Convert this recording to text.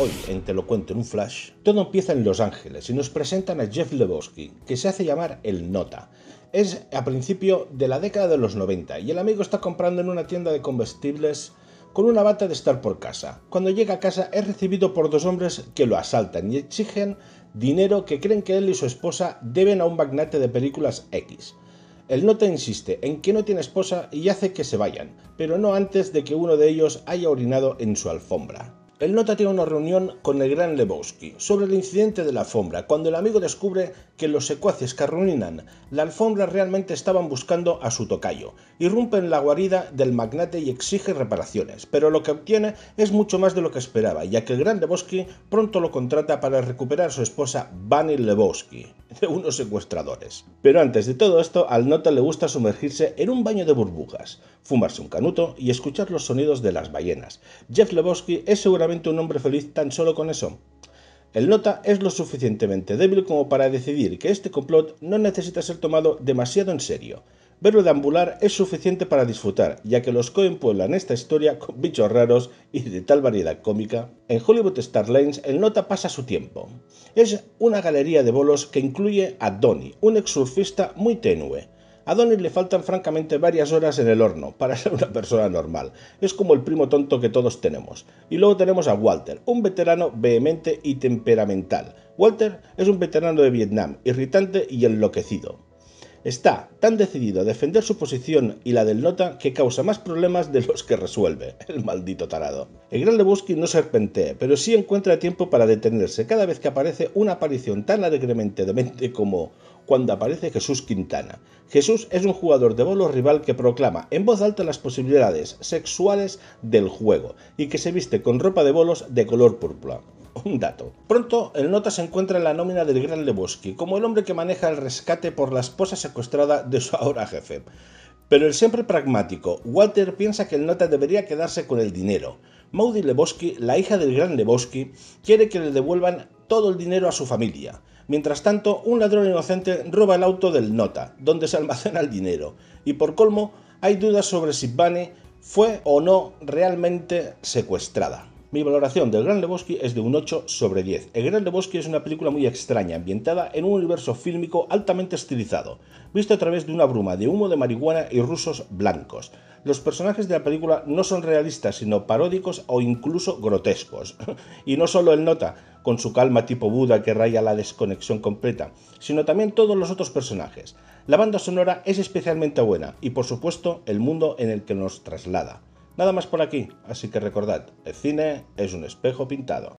Hoy, en Te lo cuento en un flash, todo empieza en Los Ángeles y nos presentan a Jeff Lebowski, que se hace llamar el Nota. Es a principio de la década de los 90 y el amigo está comprando en una tienda de combustibles con una bata de estar por casa. Cuando llega a casa es recibido por dos hombres que lo asaltan y exigen dinero que creen que él y su esposa deben a un magnate de películas X. El nota insiste en que no tiene esposa y hace que se vayan, pero no antes de que uno de ellos haya orinado en su alfombra. El nota tiene una reunión con el gran Lebowski sobre el incidente de la alfombra, cuando el amigo descubre que los secuaces que arruinan la alfombra realmente estaban buscando a su tocayo. Irrumpe en la guarida del magnate y exige reparaciones, pero lo que obtiene es mucho más de lo que esperaba, ya que el gran Lebowski pronto lo contrata para recuperar a su esposa Bunny Lebowski de unos secuestradores. Pero antes de todo esto, al nota le gusta sumergirse en un baño de burbujas, fumarse un canuto y escuchar los sonidos de las ballenas. Jeff Lebowski es seguramente un hombre feliz tan solo con eso. El nota es lo suficientemente débil como para decidir que este complot no necesita ser tomado demasiado en serio verlo deambular es suficiente para disfrutar, ya que los Coen pueblan esta historia con bichos raros y de tal variedad cómica. En Hollywood Star el nota pasa su tiempo. Es una galería de bolos que incluye a Donnie, un ex surfista muy tenue. A Donnie le faltan francamente varias horas en el horno para ser una persona normal. Es como el primo tonto que todos tenemos. Y luego tenemos a Walter, un veterano vehemente y temperamental. Walter es un veterano de Vietnam, irritante y enloquecido. Está tan decidido a defender su posición y la del Nota que causa más problemas de los que resuelve, el maldito tarado. El gran Lebowski no serpentea, pero sí encuentra tiempo para detenerse cada vez que aparece una aparición tan alegremente demente como cuando aparece Jesús Quintana. Jesús es un jugador de bolos rival que proclama en voz alta las posibilidades sexuales del juego y que se viste con ropa de bolos de color púrpura un dato. Pronto, el nota se encuentra en la nómina del Gran Lebowski, como el hombre que maneja el rescate por la esposa secuestrada de su ahora jefe. Pero el siempre pragmático Walter piensa que el nota debería quedarse con el dinero. Maudie Lebowski, la hija del gran Lebowski, quiere que le devuelvan todo el dinero a su familia. Mientras tanto, un ladrón inocente roba el auto del nota, donde se almacena el dinero. Y por colmo, hay dudas sobre si Bunny fue o no realmente secuestrada. Mi valoración del Gran Lebowski es de un 8 sobre 10. El Gran Lebowski es una película muy extraña, ambientada en un universo fílmico altamente estilizado, visto a través de una bruma de humo de marihuana y rusos blancos. Los personajes de la película no son realistas, sino paródicos o incluso grotescos. y no solo el nota, con su calma tipo Buda que raya la desconexión completa, sino también todos los otros personajes. La banda sonora es especialmente buena y por supuesto el mundo en el que nos traslada. Nada más por aquí, así que recordad, el cine es un espejo pintado.